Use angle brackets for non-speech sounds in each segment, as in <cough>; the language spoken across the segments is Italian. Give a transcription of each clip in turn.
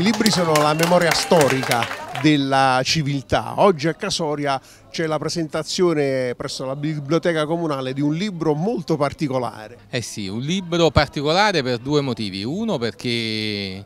I libri sono la memoria storica della civiltà. Oggi a Casoria c'è la presentazione presso la biblioteca comunale di un libro molto particolare. Eh sì, un libro particolare per due motivi. Uno perché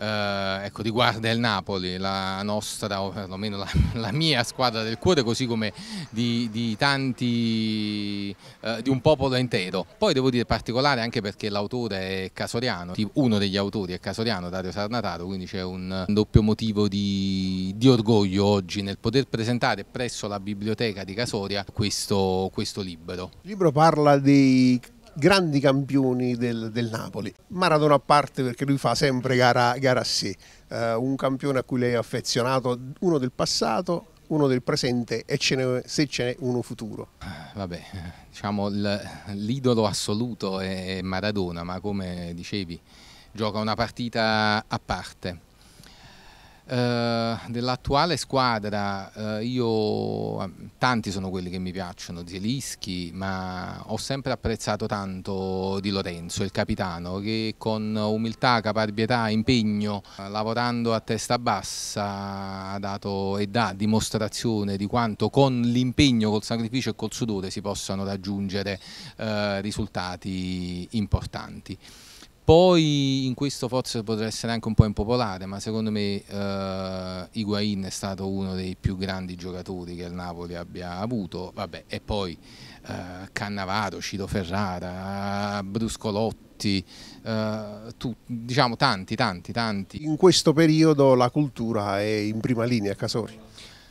eh, ecco, riguarda il Napoli, la nostra o perlomeno la, <laughs> la mia squadra del cuore, così come di, di tanti, eh, di un popolo intero. Poi devo dire particolare anche perché l'autore è casoriano, uno degli autori è casoriano, Dario Sarnataro, quindi c'è un doppio motivo di, di, orgoglio oggi nel poter presentare presso la biblioteca di Casoria questo, questo libro. Il libro parla di grandi campioni del, del, Napoli. Maradona a parte perché lui fa sempre gara, gara a sé, eh, un campione a cui lei è affezionato, uno del passato, uno del presente e ce ne, se ce n'è uno futuro. Eh, vabbè, <laughs> diciamo l'idolo assoluto è Maradona, ma come dicevi, gioca una partita a parte eh, dell'attuale squadra, eh, io ehm, tanti sono quelli che mi piacciono, Zielischi, ma ho sempre apprezzato tanto Di Lorenzo, il capitano, che con umiltà, caparbietà, impegno, eh, lavorando a testa bassa, ha dato e dà dimostrazione di quanto con l'impegno, col sacrificio e col sudore si possano raggiungere eh, risultati importanti. Poi in questo forse potrà essere anche un po' impopolare, ma secondo me eh, Higuain è stato uno dei più grandi giocatori che il Napoli abbia avuto, Vabbè, e poi eh, Cannavato, Cito Ferrara, Bruscolotti, eh, tu, diciamo tanti, tanti, tanti. In questo periodo la cultura è in prima linea Casori?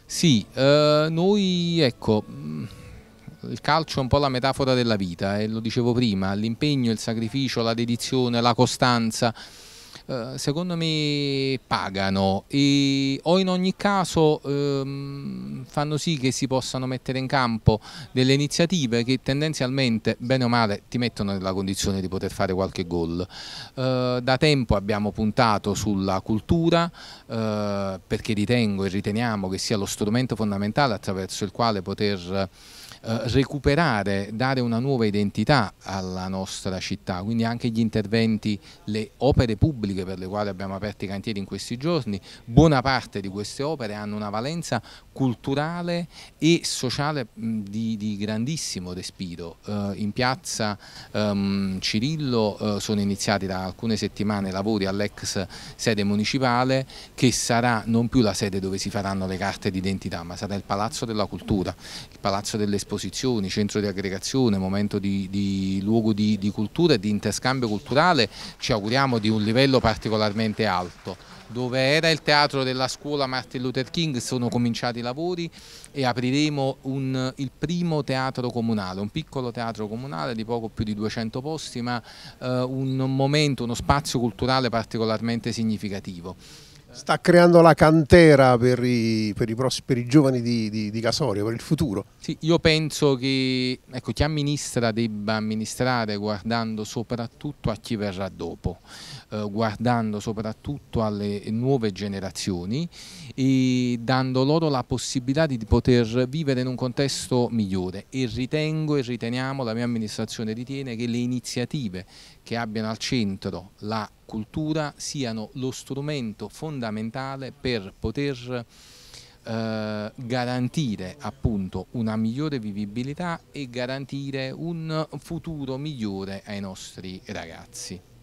Sì, eh, noi ecco, il calcio è un po' la metafora della vita e eh, lo dicevo prima, l'impegno, il sacrificio, la dedizione, la costanza eh, secondo me pagano e, o in ogni caso ehm, fanno sì che si possano mettere in campo delle iniziative che tendenzialmente bene o male ti mettono nella condizione di poter fare qualche gol eh, da tempo abbiamo puntato sulla cultura eh, perché ritengo e riteniamo che sia lo strumento fondamentale attraverso il quale poter eh, recuperare, dare una nuova identità alla nostra città, quindi anche gli interventi, le opere pubbliche per le quali abbiamo aperto i cantieri in questi giorni, buona parte di queste opere hanno una valenza culturale e sociale di, di grandissimo respiro. Eh, in piazza ehm, Cirillo eh, sono iniziati da alcune settimane lavori all'ex sede municipale che sarà non più la sede dove si faranno le carte d'identità ma sarà il palazzo della cultura, il palazzo dell'esperienza esposizioni, centro di aggregazione, momento di, di luogo di, di cultura e di interscambio culturale, ci auguriamo di un livello particolarmente alto dove era il teatro della scuola Martin Luther King sono cominciati i lavori e apriremo un, il primo teatro comunale, un piccolo teatro comunale di poco più di 200 posti ma eh, un momento, uno spazio culturale particolarmente significativo. Sta creando la cantera per i, per i, prossimi, per i giovani di, di, di, Casorio, per il futuro. Sì, io penso che ecco, chi amministra debba amministrare guardando soprattutto a chi verrà dopo, eh, guardando soprattutto alle nuove generazioni e dando loro la possibilità di poter vivere in un contesto migliore e ritengo e riteniamo, la mia amministrazione ritiene che le iniziative che abbiano al centro la cultura siano lo strumento fondamentale per poter eh, garantire appunto una migliore vivibilità e garantire un futuro migliore ai nostri ragazzi.